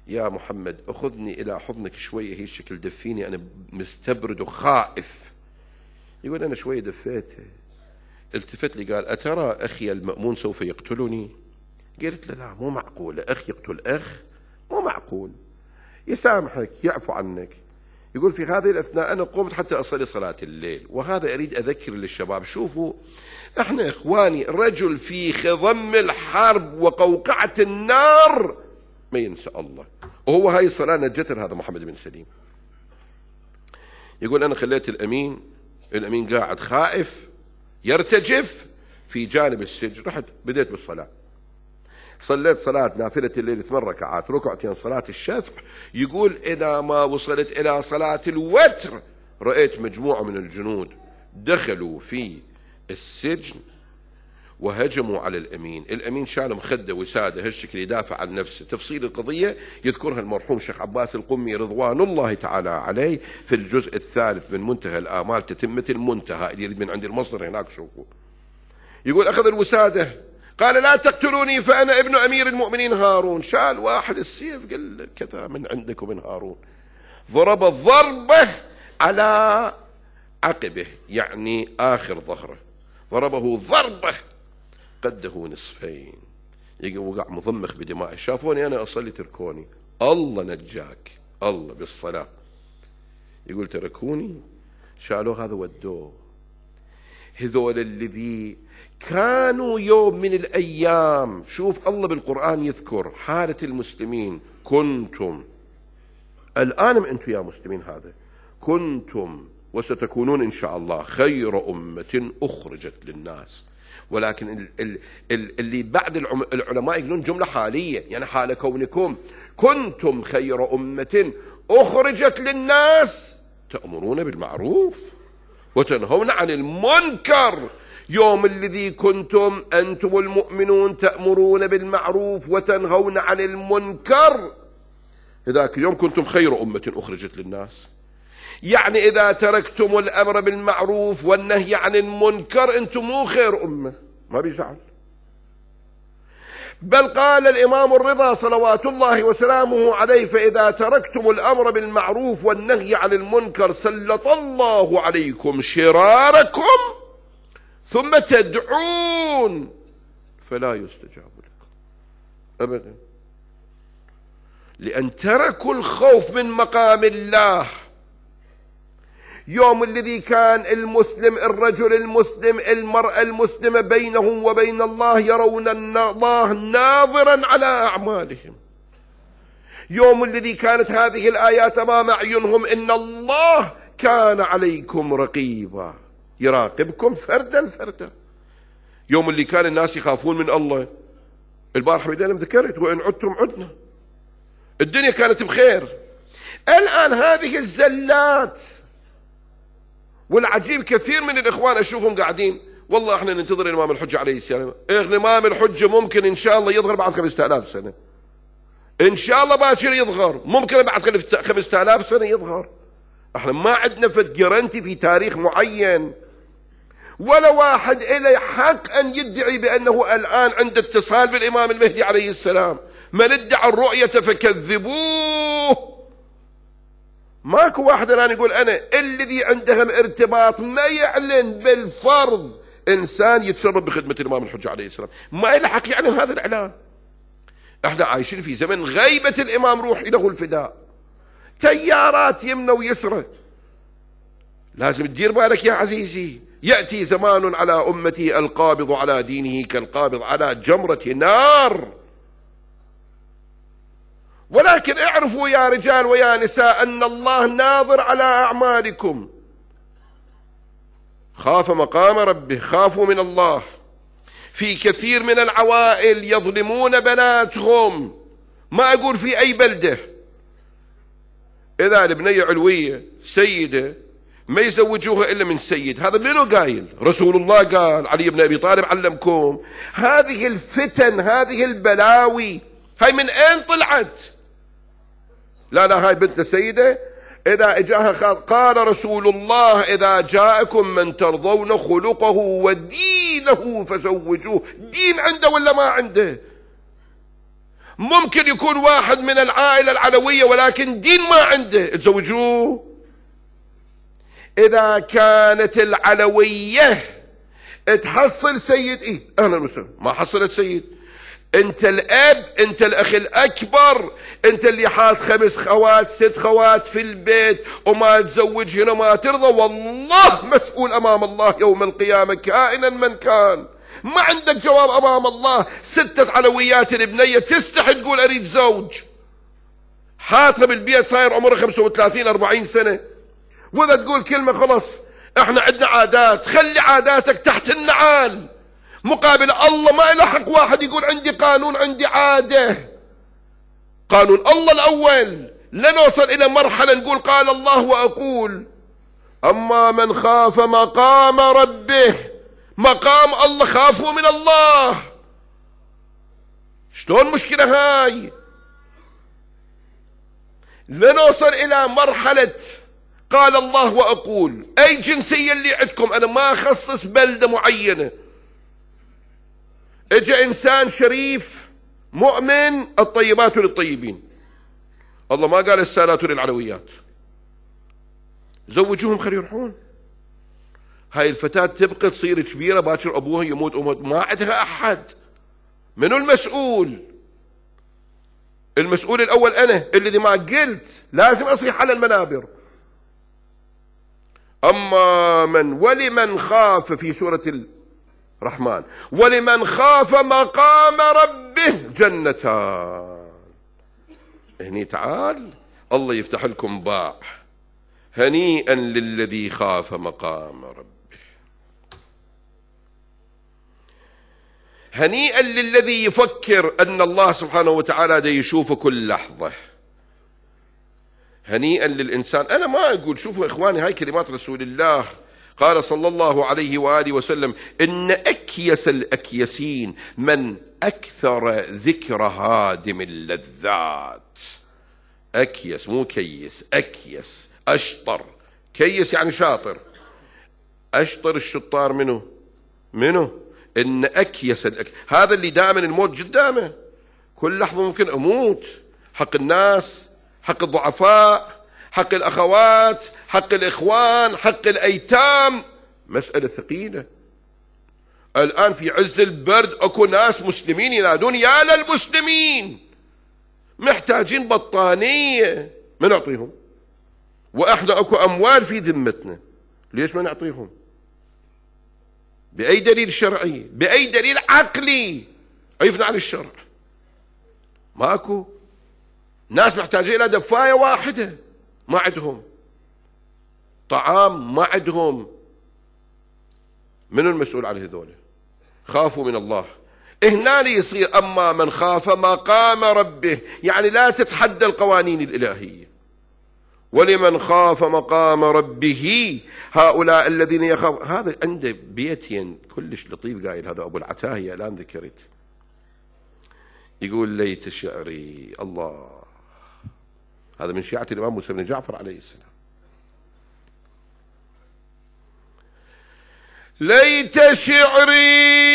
يا محمد اخذني الى حضنك شويه هي شكل دفيني انا مستبرد وخائف يقول انا شويه دفيته التفت لي قال اترى اخي المامون سوف يقتلني قلت له لا مو معقول اخ يقتل اخ مو معقول يسامحك يعفو عنك يقول في هذه الاثناء انا قمت حتى اصلي صلاه الليل وهذا اريد اذكر للشباب شوفوا احنا اخواني رجل في خضم الحرب وقوقعه النار ما ينسى الله وهو هاي الصلاه نجت هذا محمد بن سليم يقول انا خليت الامين الامين قاعد خائف يرتجف في جانب السجن رحت بديت بالصلاه صليت صلاة نافلة الليل ثمان ركعات ركعتين صلاة الشفع يقول إذا ما وصلت إلى صلاة الوتر رأيت مجموعة من الجنود دخلوا في السجن وهجموا على الأمين الأمين شال مخده وساده هالشكل يدافع عن نفسه تفصيل القضية يذكرها المرحوم شيخ عباس القمي رضوان الله تعالى عليه في الجزء الثالث من منتهى الآمال تتمة المنتهى اللي من عند المصدر هناك شوفوا يقول أخذ الوسادة قال لا تقتلوني فأنا ابن أمير المؤمنين هارون شال واحد السيف قال كذا من عندك ومن هارون ضرب الضربة على عقبه يعني آخر ظهره ضربه ضربة قده نصفين وقع مضمخ بدمائه شافوني أنا أصلي تركوني الله نجاك الله بالصلاة يقول تركوني شالوه هذا ودوه هذول الذي كانوا يوم من الأيام شوف الله بالقرآن يذكر حالة المسلمين كنتم الآن أنتم يا مسلمين هذا كنتم وستكونون إن شاء الله خير أمة أخرجت للناس ولكن اللي بعد العلماء يقولون جملة حالية يعني حال كونكم كنتم خير أمة أخرجت للناس تأمرون بالمعروف وتنهون عن المنكر يوم الذي كنتم أنتم المؤمنون تأمرون بالمعروف وتنهون عن المنكر ذاك اليوم كنتم خير أمة أخرجت للناس يعني إذا تركتم الأمر بالمعروف والنهي عن المنكر أنتم مو خير أمة ما بيزعل بل قال الإمام الرضا صلوات الله وسلامه عليه فإذا تركتم الأمر بالمعروف والنهي عن المنكر سلط الله عليكم شراركم ثم تدعون فلا يستجاب لكم أبدا لأن تركوا الخوف من مقام الله يوم الذي كان المسلم الرجل المسلم المرأة المسلمة بينهم وبين الله يرون الله ناظرا على أعمالهم يوم الذي كانت هذه الآيات أمام أعينهم إن الله كان عليكم رقيباً يراقبكم فردا فردا يوم اللي كان الناس يخافون من الله البارحة بدينا ذكرت وإن عدتم عدنا الدنيا كانت بخير الآن هذه الزلات والعجيب كثير من الإخوان أشوفهم قاعدين والله احنا ننتظر الإمام الحجة عليه السلام الإمام الحجة ممكن إن شاء الله يظهر بعد 5000 سنة إن شاء الله باكر يظهر ممكن بعد 5000 سنة يظهر احنا ما عندنا فد جرنتي في تاريخ معين ولا واحد إلي حق أن يدعي بأنه الآن عند اتصال بالإمام المهدي عليه السلام من ادعى الرؤية فكذبوه ماكو واحد الآن يقول أنا الذي عندهم ارتباط ما يعلن بالفرض إنسان يتسبب بخدمة الإمام الحجة عليه السلام ما يلحق يعلن هذا الإعلان احنا عايشين في زمن غيبة الإمام روحي له الفداء تيارات يمنى ويسرى لازم تدير بالك يا عزيزي يأتي زمان على أمتي القابض على دينه كالقابض على جمرة نار ولكن اعرفوا يا رجال ويا نساء أن الله ناظر على أعمالكم خاف مقام ربه خافوا من الله في كثير من العوائل يظلمون بناتهم ما أقول في أي بلدة إذا البنية علوية سيدة ما يزوجوها إلا من سيد هذا منو قايل رسول الله قال علي بن أبي طالب علمكم هذه الفتن هذه البلاوي هاي من أين طلعت لا لا هاي بنت سيدة إذا اجاها قال رسول الله إذا جاءكم من ترضون خلقه ودينه فزوجوه دين عنده ولا ما عنده ممكن يكون واحد من العائلة العلوية ولكن دين ما عنده تزوجوه اذا كانت العلويه تحصل سيد ايد اهلا وسهلا ما حصلت سيد انت الاب انت الاخ الاكبر انت اللي حاط خمس خوات ست خوات في البيت وما تزوج هنا ما ترضى والله مسؤول امام الله يوم القيامه كائنا من كان ما عندك جواب امام الله ستة علويات البنية تستحي تقول اريد زوج حاطها بالبيت صاير عمره 35 40 سنه واذا تقول كلمه خلص احنا عندنا عادات خلي عاداتك تحت النعال مقابل الله ما له حق واحد يقول عندي قانون عندي عاده قانون الله الاول لنوصل الى مرحله نقول قال الله واقول اما من خاف مقام ربه مقام الله خافوا من الله شلون مشكله هاي لنوصل الى مرحله قال الله وأقول أي جنسية اللي عندكم أنا ما أخصص بلدة معينة اجى إنسان شريف مؤمن الطيبات للطيبين الله ما قال السالات للعلويات زوجوهم خير يروحون هاي الفتاة تبقى تصير كبيرة باكر أبوها يموت أمها ما عندها أحد منو المسؤول المسؤول الأول أنا الذي ما قلت لازم أصيح على المنابر أما من ولمن خاف في سورة الرحمن ولمن خاف مقام ربه جنتان هني تعال الله يفتح لكم باع هنيئا للذي خاف مقام ربه هنيئا للذي يفكر أن الله سبحانه وتعالى ده يشوفه كل لحظة هنيئا للإنسان أنا ما أقول شوفوا إخواني هاي كلمات رسول الله قال صلى الله عليه وآله وسلم إن أكيس الأكيسين من أكثر ذكر هادم اللذات أكيس مو كيس أكيس أشطر كيس يعني شاطر أشطر الشطار منه منه إن أكيس الأكيس هذا اللي دائما الموت قدامه كل لحظة ممكن أموت حق الناس حق الضعفاء حق الأخوات حق الإخوان حق الأيتام مسألة ثقيلة الآن في عز البرد أكو ناس مسلمين ينادون يا للمسلمين محتاجين بطانية ما نعطيهم وإحنا أكو أموال في ذمتنا ليش ما نعطيهم بأي دليل شرعي بأي دليل عقلي عيفنا عن الشرع ماكو ما ناس محتاجين الى دفايه واحده ما عندهم طعام ما عندهم من المسؤول عن هذول خافوا من الله هنا يصير اما من خاف مقام ربه يعني لا تتحدى القوانين الالهيه ولمن خاف مقام ربه هؤلاء الذين يخاف هذا عنده بيتين كلش لطيف قايل هذا ابو العتاهيه الان ذكرت يقول ليت شعري الله هذا من شيعة الإمام موسى بن جعفر عليه السلام ليت شعري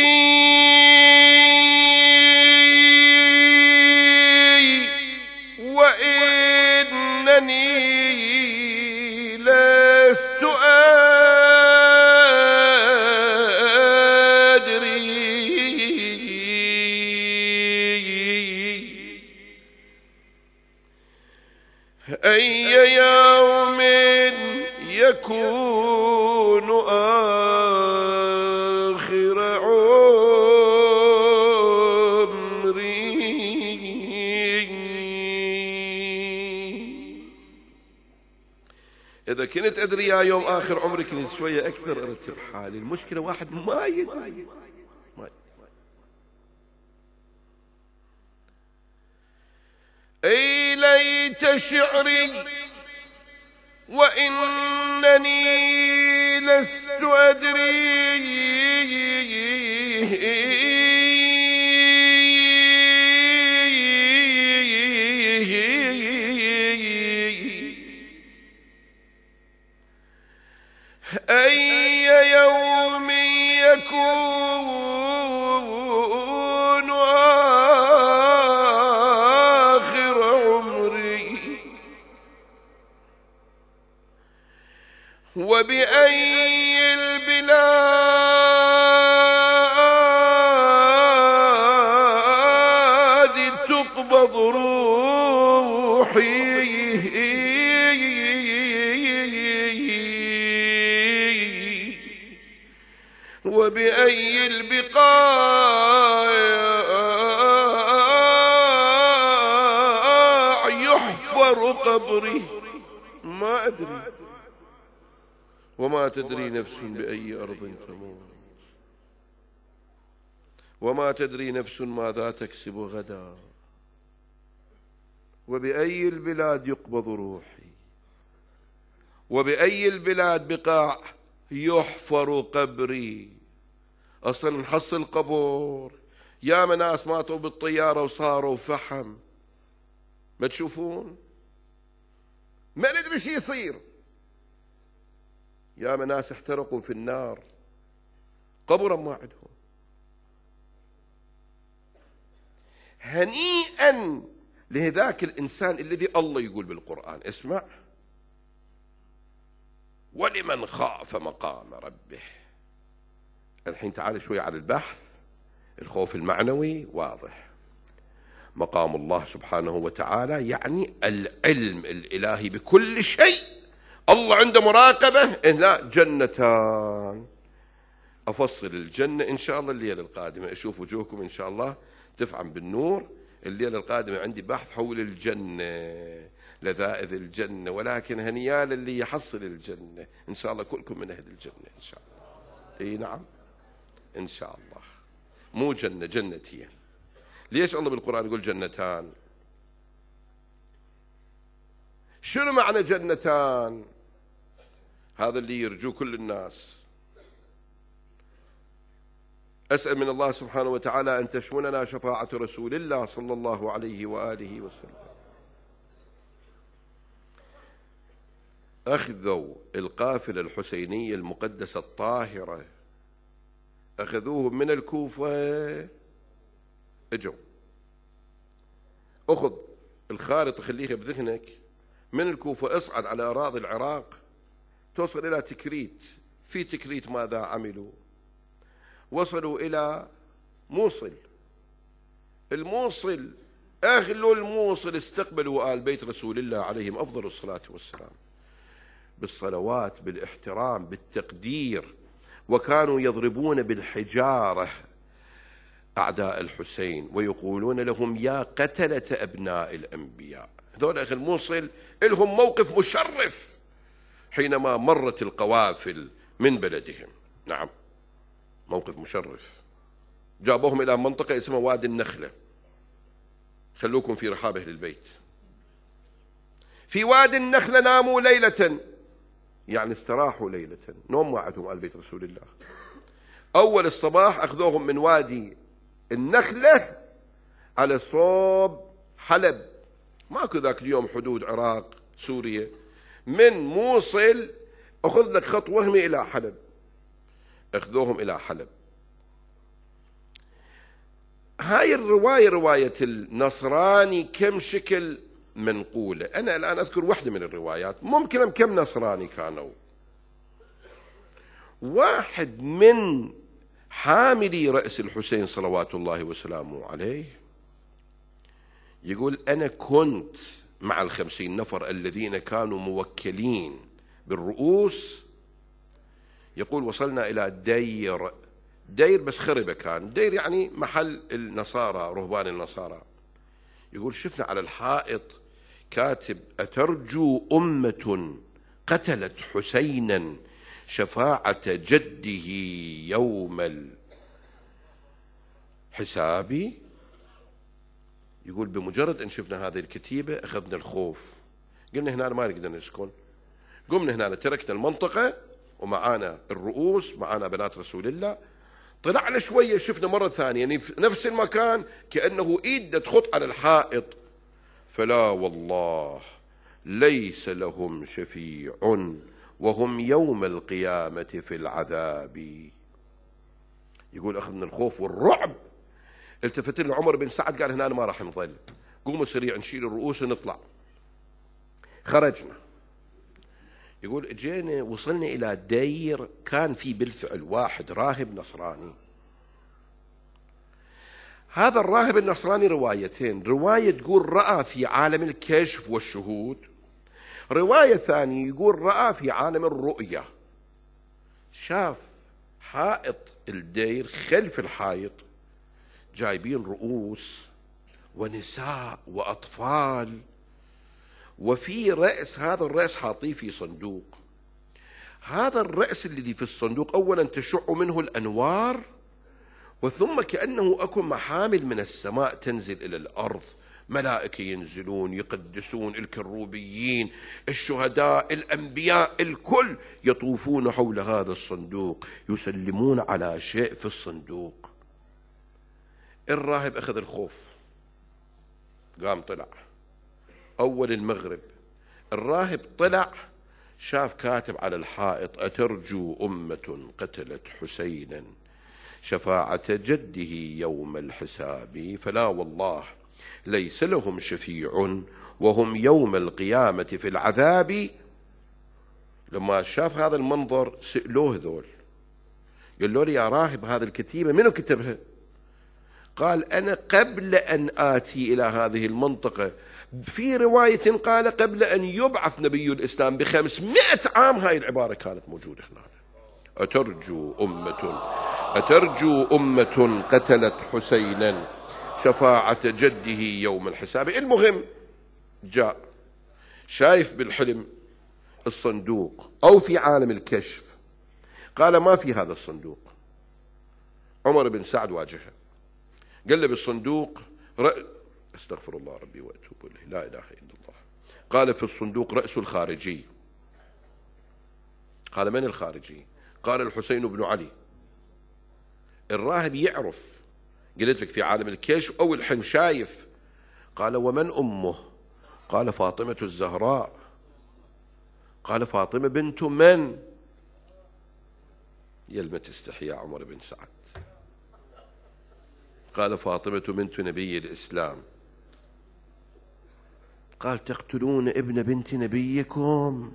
إلى يوم آخر عمرك شوية أكثر أرتب حالي المشكلة واحد ما يدري أي ليت شعري وإنني لست أدري أكبر قبري ما أدري وما تدري نفس بأي أرض تموت وما تدري نفس ماذا تكسب غدا وبأي البلاد يقبض روحي وبأي البلاد بقاع يحفر قبري أصلا نحصل قبور يا ناس ماتوا بالطيارة وصاروا فحم ما تشوفون ما ندري شو يصير يا ناس احترقوا في النار قبرا ما عندهم هنيئا لهذاك الانسان الذي الله يقول بالقران اسمع ولمن خاف مقام ربه الحين تعال شوي على البحث الخوف المعنوي واضح مقام الله سبحانه وتعالى يعني العلم الإلهي بكل شيء الله عنده مراقبة هنا إيه، جنتان أفصل الجنة إن شاء الله الليلة القادمة أشوف وجوهكم إن شاء الله تفعم بالنور الليلة القادمة عندي بحث حول الجنة لذائذ الجنة ولكن هنيال اللي يحصل الجنة إن شاء الله كلكم من أهل الجنة إن شاء الله إي نعم إن شاء الله مو جنة جنتين ليش الله بالقرآن يقول جنتان شنو معنى جنتان هذا اللي يرجوه كل الناس أسأل من الله سبحانه وتعالى أن تشملنا شفاعة رسول الله صلى الله عليه وآله وسلم أخذوا القافلة الحسينية المقدسة الطاهرة أخذوهم من الكوفة اجوا أخذ الخارطة خليها بذهنك من الكوفة اصعد على أراضي العراق توصل إلى تكريت في تكريت ماذا عملوا وصلوا إلى موصل الموصل أهل الموصل استقبلوا آل بيت رسول الله عليهم أفضل الصلاة والسلام بالصلوات بالاحترام بالتقدير وكانوا يضربون بالحجارة أعداء الحسين ويقولون لهم يا قتلة أبناء الأنبياء هذول أخي الموصل لهم موقف مشرف حينما مرت القوافل من بلدهم نعم موقف مشرف جابوهم إلى منطقة اسمها وادي النخلة خلوكم في رحاب أهل البيت في وادي النخلة ناموا ليلة يعني استراحوا ليلة نوم وعدهم آل بيت رسول الله أول الصباح أخذوهم من وادي النخلة على صوب حلب ماكو ذاك اليوم حدود عراق سوريا من موصل أخذ لك خط وهمي إلى حلب أخذوهم إلى حلب هاي الرواية رواية النصراني كم شكل منقولة أنا الآن أذكر واحدة من الروايات ممكن كم نصراني كانوا واحد من حاملي رأس الحسين صلوات الله وسلامه عليه يقول أنا كنت مع الخمسين نفر الذين كانوا موكلين بالرؤوس يقول وصلنا إلى دير دير بس خربة كان دير يعني محل النصارى رهبان النصارى يقول شفنا على الحائط كاتب أترجو أمة قتلت حسينا شفاعة جده يوم الحساب يقول بمجرد ان شفنا هذه الكتيبة اخذنا الخوف قلنا هنا ما نقدر نسكن قمنا هنا تركنا المنطقة ومعانا الرؤوس معانا بنات رسول الله طلعنا شوية شفنا مرة ثانية يعني في نفس المكان كأنه إيد تخط على الحائط فلا والله ليس لهم شفيع وهم يوم القيامة في العذاب يقول أخذنا الخوف والرعب التفت لعمر بن سعد قال هنا أنا ما راح نظل قوموا سريع نشيل الرؤوس ونطلع خرجنا يقول جينا وصلنا إلى دير كان في بالفعل واحد راهب نصراني هذا الراهب النصراني روايتين رواية تقول رأى في عالم الكشف والشهود رواية ثانية يقول رأى في عالم الرؤية شاف حائط الدير خلف الحائط جايبين رؤوس ونساء وأطفال وفي رأس هذا الرأس حاطيه في صندوق هذا الرأس الذي في الصندوق أولا تشع منه الأنوار وثم كأنه أكو محامل من السماء تنزل إلى الأرض ملائكة ينزلون يقدسون الكروبيين الشهداء الأنبياء الكل يطوفون حول هذا الصندوق يسلمون على شيء في الصندوق الراهب أخذ الخوف قام طلع أول المغرب الراهب طلع شاف كاتب على الحائط أترجو أمة قتلت حسينا شفاعة جده يوم الحساب فلا والله ليس لهم شفيع وهم يوم القيامة في العذاب لما شاف هذا المنظر سألوه ذول قالوا له يا راهب هذه الكتيبة منو كتبها قال أنا قبل أن آتي إلى هذه المنطقة في رواية قال قبل أن يبعث نبي الإسلام بخمسمائة عام هاي العبارة كانت موجودة هنا أترجو أمة أترجو أمة قتلت حسينا شفاعة جده يوم الحساب المهم جاء شايف بالحلم الصندوق أو في عالم الكشف قال ما في هذا الصندوق عمر بن سعد واجهه قلب الصندوق رأ... استغفر الله ربي واتوب اليه لا اله الا الله قال في الصندوق راس الخارجي قال من الخارجي قال الحسين بن علي الراهب يعرف قلت لك في عالم الكشف أو الحين شايف قال ومن أمه قال فاطمة الزهراء قال فاطمة بنت من يلمة تستحيا عمر بن سعد قال فاطمة بنت نبي الإسلام قال تقتلون ابن بنت نبيكم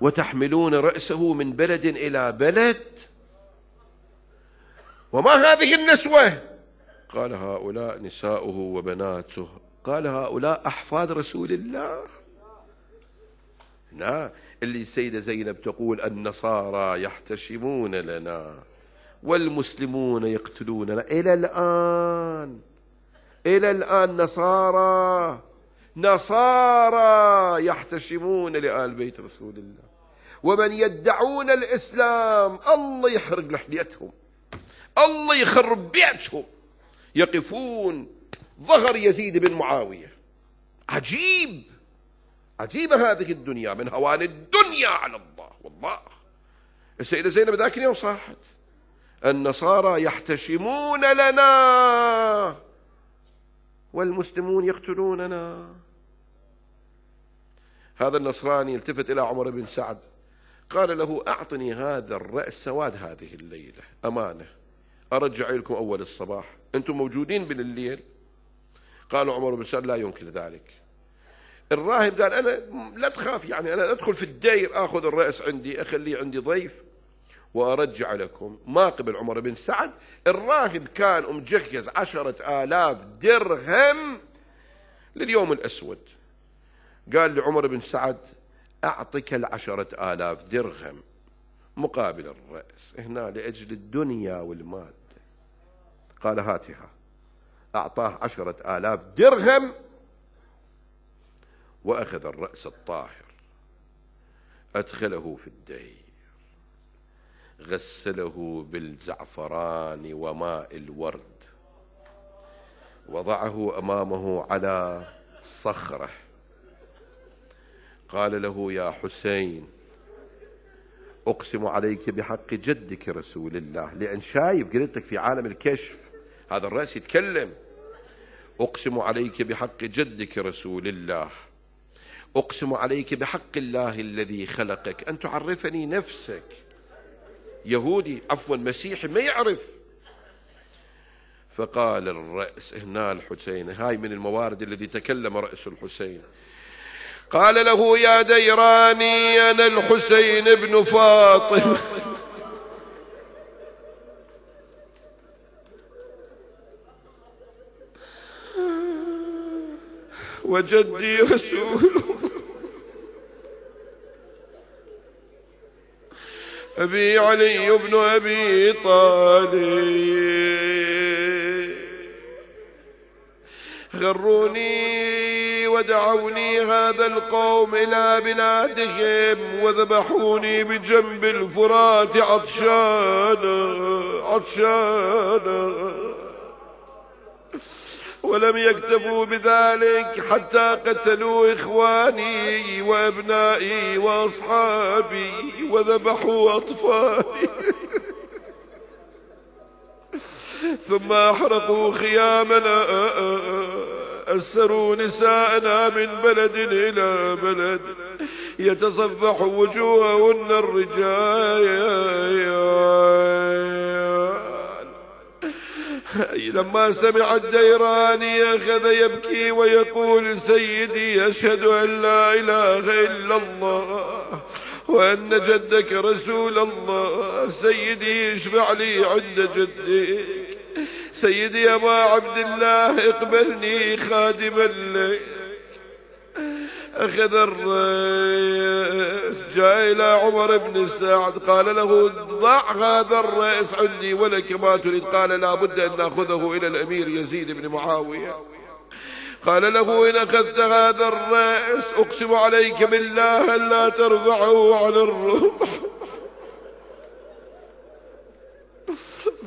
وتحملون رأسه من بلد إلى بلد وما هذه النسوة قال هؤلاء نساؤه وبناته قال هؤلاء أحفاد رسول الله لا اللي السيدة زينب تقول النصارى يحتشمون لنا والمسلمون يقتلوننا إلى الآن إلى الآن نصارى نصارى يحتشمون لآل بيت رسول الله ومن يدعون الإسلام الله يحرق لحيتهم الله يخرب بيتهم يقفون ظهر يزيد بن معاوية عجيب عجيبة هذه الدنيا من هوان الدنيا على الله والله السيدة زينب ذاك اليوم صاحت النصارى يحتشمون لنا والمسلمون يقتلوننا هذا النصراني التفت إلى عمر بن سعد قال له أعطني هذا الرأس سواد هذه الليلة أمانة أرجع لكم أول الصباح أنتم موجودين بالليل قالوا عمر بن سعد لا يمكن ذلك الراهب قال أنا لا تخاف يعني أنا أدخل في الدير أخذ الرأس عندي أخليه عندي ضيف وأرجع لكم ما قبل عمر بن سعد الراهب كان مجهز عشرة آلاف درهم لليوم الأسود قال لعمر بن سعد أعطك العشرة آلاف درهم مقابل الرأس هنا لأجل الدنيا والمال قال هاتها أعطاه عشرة آلاف درهم وأخذ الرأس الطاهر أدخله في الدير غسله بالزعفران وماء الورد وضعه أمامه على صخرة قال له يا حسين أقسم عليك بحق جدك رسول الله لأن شايف قلت لك في عالم الكشف هذا الرأس يتكلم أقسم عليك بحق جدك رسول الله أقسم عليك بحق الله الذي خلقك أن تعرفني نفسك يهودي عفوا مسيحي ما يعرف فقال الرأس هنا الحسين هاي من الموارد الذي تكلم رأس الحسين قال له يا ديراني أنا الحسين بن فاطمة وجدي رسول أبي علي بن أبي طالب غروني ودعوني هذا القوم إلى بلادهم وذبحوني بجنب الفرات عطشانا عطشانا ولم يكتفوا بذلك حتى قتلوا إخواني وأبنائي وأصحابي وذبحوا أطفالي ثم أحرقوا خيامنا أسروا نساءنا من بلد إلى بلد يتصفح وجوههن الرجال لما سمع الديراني أخذ يبكي ويقول سيدي أشهد أن لا إله إلا الله وأن جدك رسول الله سيدي اشفع لي عند جدك سيدي أبا عبد الله اقبلني خادما لك أخذ الرئيس جاء إلى عمر بن سعد قال له ضع هذا الرئيس عندي ولك ما تريد قال لا بد أن نأخذه إلى الأمير يزيد بن معاوية قال له إن أخذت هذا الرئيس أقسم عليك بالله ألا ترفعه عن الرمح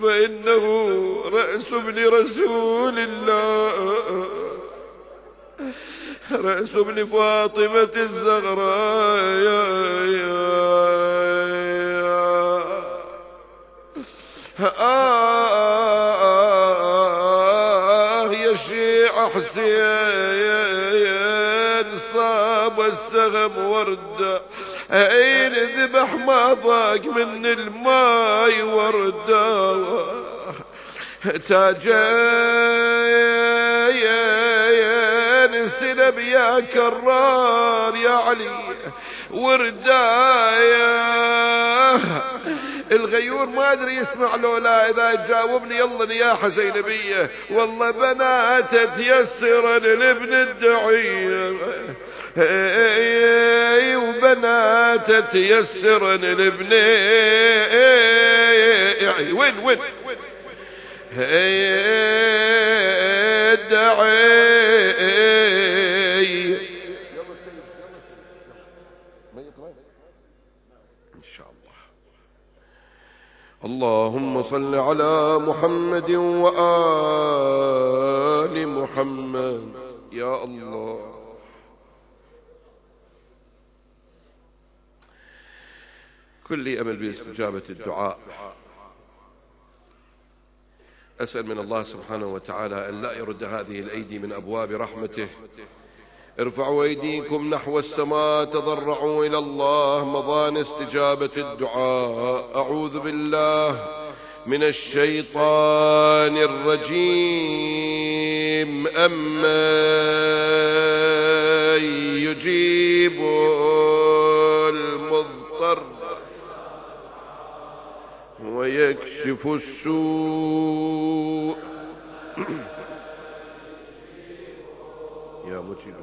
فإنه رأس ابن رسول الله رأس ابن فاطمة الزهراء يا يا آه يا شيعة حسين صاب السهم وردة عين ذبح ما ضاق من الماي وردة تاجر السلب يا كرار يا علي وردايه الغيور ما ادري يسمع له لا اذا تجاوبني يلا يا زينبية والله بنات تيسر لابن الدعيه وبنات تيسر لابن وين وين الدعيه اللهم صل على محمد وآل محمد يا الله كل أمل باستجابة الدعاء أسأل من الله سبحانه وتعالى أن لا يرد هذه الأيدي من أبواب رحمته ارفعوا أيديكم نحو السماء تضرعوا إلى الله مضان استجابة الدعاء أعوذ بالله من الشيطان الرجيم أمن يجيب المضطر ويكشف السوء يا مجيب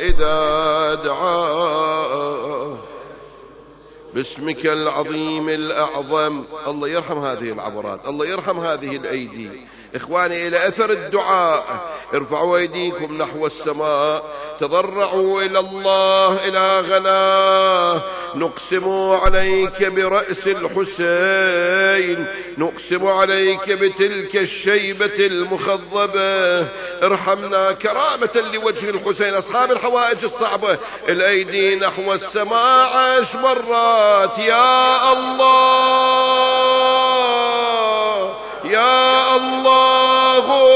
إذا دعا باسمك العظيم الأعظم الله يرحم هذه العبرات الله يرحم هذه الأيدي إخواني إلى أثر الدعاء ارفعوا أيديكم نحو السماء تضرعوا إلى الله إلى غناه نقسم عليك برأس الحسين نقسم عليك بتلك الشيبة المخضبة ارحمنا كرامة لوجه الحسين أصحاب الحوائج الصعبة الأيدي نحو السماء عشر مرات يا الله يا الله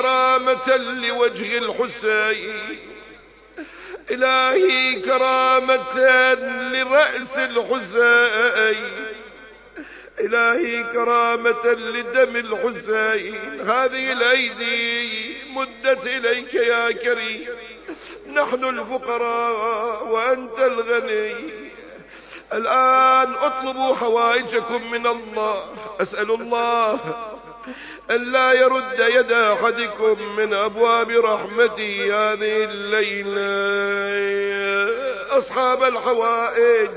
كرامة لوجه الحسين إلهي كرامة لرأس الحسين إلهي كرامة لدم الحسين هذه الأيدي مدت إليك يا كريم نحن الفقراء وأنت الغني الآن اطلبوا حوائجكم من الله أسأل الله ألا يرد يد أحدكم من أبواب رحمتي هذه الليلة أصحاب الحوائج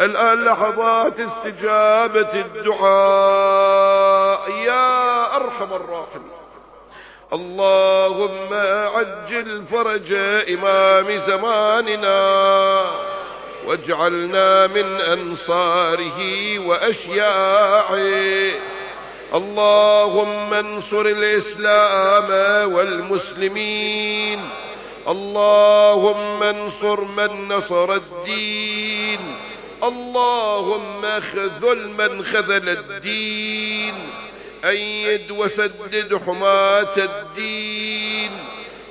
الآن لحظات استجابة الدعاء يا أرحم الراحمين اللهم عجل فرج إمام زماننا واجعلنا من أنصاره وأشياعه اللهم انصر الاسلام والمسلمين اللهم انصر من نصر الدين اللهم خذل من خذل الدين أيد وسدد حماة الدين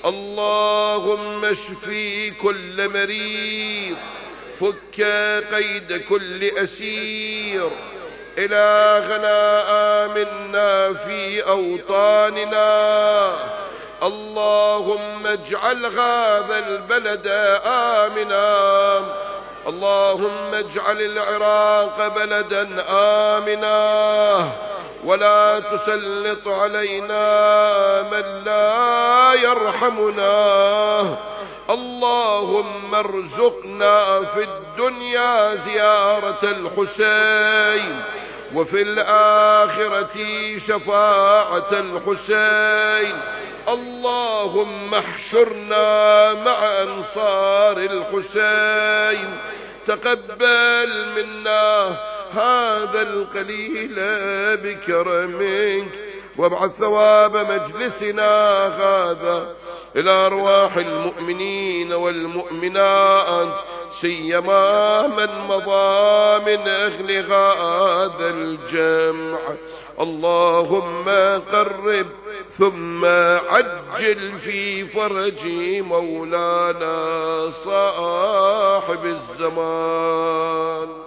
اللهم اشفي كل مريض فك قيد كل أسير إلهنا آمنا في أوطاننا اللهم اجعل هذا البلد آمنا اللهم اجعل العراق بلدا آمنا ولا تسلط علينا من لا يرحمنا اللهم ارزقنا في الدنيا زيارة الحسين وفي الآخرة شفاعة الحسين اللهم احشرنا مع أنصار الحسين تقبل منا هذا القليل بكرمك وابعث ثواب مجلسنا هذا إلى أرواح المؤمنين والمؤمنات سيما من مضى من أهل هذا الجمع اللهم قرب ثم عجل في فرج مولانا صاحب الزمان